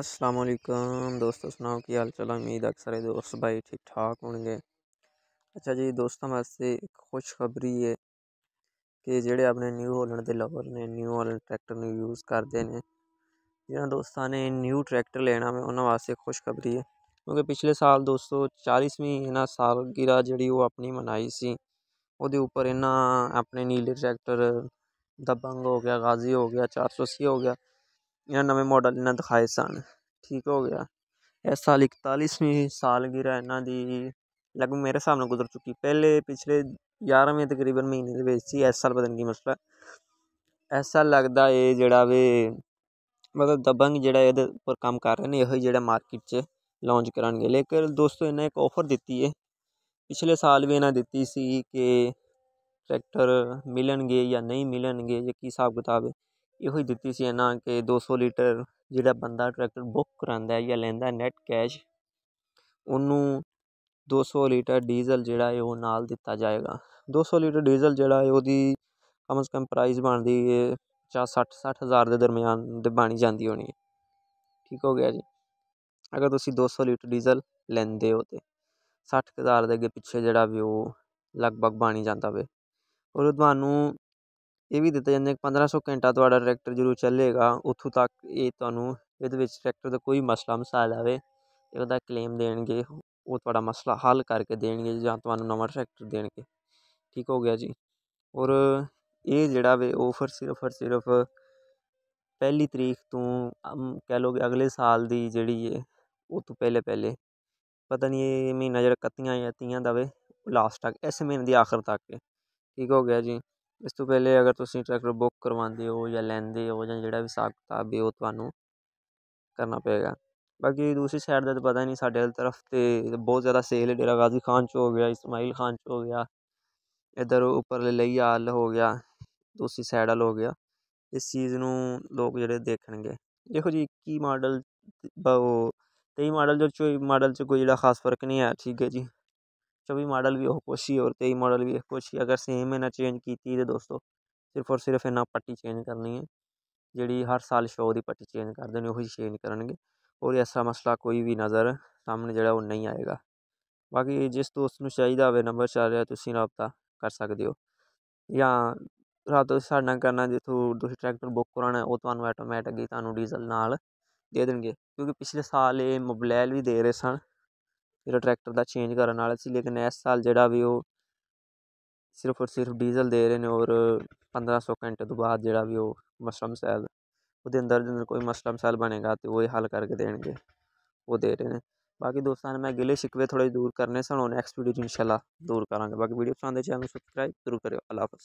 ਅਸਲਾਮ वालेकुम ਦੋਸਤੋ ਸੁਣਾਓ ਕੀ ਹਾਲ ਚਾਲ उम्मीद अक्सर है ਦੋਸਤ ਭਾਈ ਠੀਕ ਠਾਕ ਹੋਣਗੇ ਅੱਛਾ ਜੀ ਦੋਸਤਾਂ ਵਾਸਤੇ ਇੱਕ ਖੁਸ਼ਖਬਰੀ ਹੈ ਕਿ ਜਿਹੜੇ ਆਪਣੇ ਨਿਊ ਹੋਲਣ ਦੇ ਲਵਰ ਨੇ ਨਿਊ ਹਾਲੈਂਡ ਟਰੈਕਟਰ ਨੂੰ ਯੂਜ਼ ਕਰਦੇ ਨੇ ਜਿਹਨਾਂ ਦੋਸਤਾਂ ਨੇ ਨਿਊ ਟਰੈਕਟਰ ਲੈਣਾ ਹੈ ਉਹਨਾਂ ਵਾਸਤੇ ਖੁਸ਼ਖਬਰੀ ਹੈ ਕਿਉਂਕਿ ਪਿਛਲੇ ਸਾਲ ਦੋਸਤੋ 40ਵੀਂ ਇਹਨਾਂ ਸਾਲ ਗਿਰਾ ਜਿਹੜੀ ਉਹ ਆਪਣੀ ਮਨਾਈ ਸੀ ਉਹਦੇ ਉੱਪਰ ਇਹਨਾਂ ਆਪਣੇ ਨੀਲੇ ਟਰੈਕਟਰ ਦਬੰਗ ਹੋ ਗਿਆ ਗਾਜ਼ੀ ਹੋ ਗਿਆ 480 ਹੋ ਗਿਆ या नमें मॉडल इन्हें दिखाए सन ठीक हो गया इस साल इकतालीसवीं सालगिरह इन्हों की लगभग मेरे हिसाब से गुजर चुकी पहले पिछले ग्यारहवें तकरीबन महीने के इस साल पता नहीं मसला इस साल लगता है जरा वे मतलब दबंग जरा पर काम कर रहे हैं यही जो मार्केट लॉन्च करा लेकिन दोस्तों इन्हें एक ऑफर दी है पिछले साल भी इन्हें दी सी कि ट्रैक्टर गए या नहीं गए या कि हिसाब किताब है ਇਹੋ ਹੀ ਦਿੱਤੀ ਸੀ ਇਹਨਾਂ ਕਿ 200 ਲੀਟਰ ਜਿਹੜਾ ਬੰਦਾ ਟਰੈਕਟਰ ਬੁੱਕ ਹੈ ਜਾਂ ਲੈਂਦਾ ਨੈਟ ਕੈਸ਼ ਉਹਨੂੰ 200 ਲੀਟਰ ਡੀਜ਼ਲ ਜਿਹੜਾ ਹੈ ਉਹ ਨਾਲ ਦਿੱਤਾ ਜਾਏਗਾ 200 ਲੀਟਰ ਡੀਜ਼ਲ ਜਿਹੜਾ ਹੈ ਉਹਦੀ ਕਮਸ ਕਮ ਪ੍ਰਾਈਸ ਬਣਦੀ ਹੈ 60 60 ਹਜ਼ਾਰ ਦੇ ਦਰਮਿਆਨ ਦੇ ਬਣੀ ਜਾਂਦੀ ਹੋਣੀ ਹੈ ਠੀਕ ਹੋ ਗਿਆ ਜੀ ਅਗਰ ਤੁਸੀਂ 200 ਲੀਟਰ ਡੀਜ਼ਲ ਲੈਂਦੇ ਹੋ ਤੇ 60000 ਦੇ ਅੱਗੇ ਪਿੱਛੇ ਜਿਹੜਾ ਵੀ ਉਹ ਲਗਭਗ ਬਾਣੀ ਜਾਂਦਾ ਵੇ ਔਰ ਤੁਹਾਨੂੰ ਇਹ ਵੀ ਦਿੱਤਾ ਜਾਂਦਾ ਪੰਦਰਾਂ ਸੌ ਘੰਟਾ ਤੁਹਾਡਾ ਟਰੈਕਟਰ ਜ਼ਰੂਰ ਚੱਲੇਗਾ ਉੱਥੋਂ ਤੱਕ ਇਹ ਤੁਹਾਨੂੰ ਇਹਦੇ ਵਿੱਚ ਟਰੈਕਟਰ ਦਾ ਕੋਈ ਮਸਲਾ ਮਸਾਇਲ ਆਵੇ ਇਹਦਾ ਕਲੇਮ ਦੇਣਗੇ ਉਹ ਤੁਹਾਡਾ ਮਸਲਾ ਹੱਲ ਕਰਕੇ ਦੇਣਗੇ ਜਾਂ ਤੁਹਾਨੂੰ ਨਵਾਂ ਟਰੈਕਟਰ ਦੇਣਗੇ ਠੀਕ ਹੋ ਗਿਆ ਜੀ ਔਰ ਇਹ ਜਿਹੜਾ ਵੇ ਆਫਰ ਸਿਰਫ ਔਰ ਸਿਰਫ ਪਹਿਲੀ ਤਰੀਕ ਤੋਂ ਕਹਿ ਲੋਗੇ ਕਿ ਅਗਲੇ ਸਾਲ ਦੀ ਜਿਹੜੀ ਹੈ ਉਹ ਤੋਂ ਪਹਿਲੇ ਪਹਿਲੇ ਪਤਾ ਨਹੀਂ ਇਹ ਮਹੀਨਾ ਜਿਹੜਾ 31 ਜਾਂ ਤੀਆਂ ਦਾ ਵੇ ਲਾਸਟ ਤੱਕ ਇਸ ਮਹੀਨੇ ਦੀ ਆਖਰ ਤੱਕ ਠੀਕ ਹੋ ਗਿਆ ਜੀ ਇਸ ਤੋਂ ਪਹਿਲੇ ਅਗਰ ਤੁਸੀਂ ਟਰੈਕਟਰ ਬੁੱਕ ਕਰਵਾਉਂਦੇ ਹੋ ਜਾਂ ਲੈਂਦੇ ਹੋ ਜਾਂ ਜਿਹੜਾ ਵੀ ਹਿਸਾਬ ਕਿਤਾਬ ਵੀ ਉਹ ਤੁਹਾਨੂੰ ਕਰਨਾ ਪਏਗਾ ਬਾਕੀ ਦੂਸਰੀ ਸਾਈਡ ਦਾ ਤਾਂ ਪਤਾ ਨਹੀਂ ਸਾਡੇ ਵਾਲੀ ਤਰਫ ਤੇ ਬਹੁਤ ਜ਼ਿਆਦਾ ਸੇਲ ਹੈ ਡੇਰਾ ਗਾਜ਼ੀ ਖਾਨ ਚ ਹੋ ਗਿਆ ਇਸਮਾਈਲ ਖਾਨ ਚ ਹੋ ਗਿਆ ਇਧਰ ਉੱਪਰ ਲਈ ਹਾਲ ਹੋ ਗਿਆ ਦੂਸਰੀ ਸਾਈਡ ਆਲ ਹੋ ਗਿਆ ਇਸ ਚੀਜ਼ ਨੂੰ ਲੋਕ ਜਿਹੜੇ ਦੇਖਣਗੇ ਦੇਖੋ ਜੀ 21 ਮਾਡਲ ਉਹ 23 ਮਾਡਲ ਜੋ ਮਾਡਲ ਚ ਕੋਈ ਜਿਹੜਾ ਖਾਸ ਫਰਕ ਨਹੀਂ ਹੈ ਠੀਕ ਹੈ ਜੀ 24 ਮਾਡਲ ਵੀ कुछ ਕੋਸ਼ੀ ਔਰ 23 ਮਾਡਲ ਵੀ कुछ ਕੋਸ਼ੀ ਅਗਰ ਸੇਮ ਹੈ ਨਾ ਚੇਂਜ ਕੀਤੀ ਤੇ ਦੋਸਤੋ ਸਿਰਫ ਔਰ ਸਿਰਫ ਇਹਨਾਂ ਪੱਟੀ ਚੇਂਜ ਕਰਨੀ ਹੈ ਜਿਹੜੀ ਹਰ ਸਾਲ ਸ਼ੋਅ ਦੀ ਪੱਟੀ ਚੇਂਜ ਕਰਦੇ ਨੇ ਉਹੀ ਚੇਂਜ ਕਰਨਗੇ ਔਰ ਐਸਾ ਮਸਲਾ ਕੋਈ ਵੀ ਨਜ਼ਰ ਸਾਹਮਣੇ ਜਿਹੜਾ ਉਹ ਨਹੀਂ ਆਏਗਾ ਬਾਕੀ ਜਿਸ ਦੋਸਤ ਨੂੰ ਚਾਹੀਦਾ ਹੋਵੇ ਨੰਬਰ ਚੱਲ ਰਿਹਾ ਤੁਸੀਂ رابطہ ਕਰ ਸਕਦੇ ਹੋ ਜਾਂ ਰਾਤ ਸਾਡਾ ਨਾਲ ਕਰਨਾ ਜਿੱਥੋਂ ਤੁਸੀਂ ਟਰੈਕਟਰ ਬੁੱਕ ਕਰਾਣਾ ਉਹ ਤੁਹਾਨੂੰ ਆਟੋਮੈਟਿਕਲੀ ਤੁਹਾਨੂੰ ਡੀਜ਼ਲ ਨਾਲ ਦੇ ਦੇਣਗੇ ਕਿਉਂਕਿ ਪਿਛਲੇ ਸਾਲ ਇਹ ਮੋਬਲੈਲ ਵੀ ਦੇ ਰਹੇ ਸਨ ਜਿਹੜਾ ਟਰੈਕਟਰ ਦਾ ਚੇਂਜ ਕਰਨ ਵਾਲਾ ਸੀ ਲੇਕਿਨ ਇਸ ਸਾਲ ਜਿਹੜਾ ਵੀ ਉਹ ਸਿਰਫ ਔਰ ਸਿਰਫ ਡੀਜ਼ਲ ਦੇ ਰਹੇ ਨੇ ਔਰ 1500 ਘੰਟੇ ਤੋਂ ਬਾਅਦ ਜਿਹੜਾ ਵੀ ਉਹ ਮਸਲਮ ਸੈਲ ਉਹਦੇ ਅੰਦਰ ਜਦੋਂ ਕੋਈ ਮਸਲਾ ਸੈਲ ਬਣੇਗਾ ਤੇ ਉਹ ਇਹ ਹੱਲ ਕਰਕੇ ਦੇਣਗੇ ਉਹ ਦੇ ਰਹੇ ਨੇ ਬਾਕੀ ਦੋਸਤਾਂ ਨੇ ਮੈਂ ਗਿਲੇ ਸ਼ਿਕਵੇ ਥੋੜੇ ਦੂਰ ਕਰਨੇ ਸਨ ਉਹ ਨੈਕਸਟ ਵੀਡੀਓ 'ਚ ਇਨਸ਼ਾਅੱਲਾ ਦੂਰ ਕਰਾਂਗੇ ਬਾਕੀ ਵੀਡੀਓ ਪਸੰਦ ਆਏ ਚੈਨਲ ਨੂੰ ਸਬਸਕ੍ਰਾਈਬ ਜ਼ਰੂਰ ਕਰਿਓ ਅੱਲਾਹ ਹਾਫਿਜ਼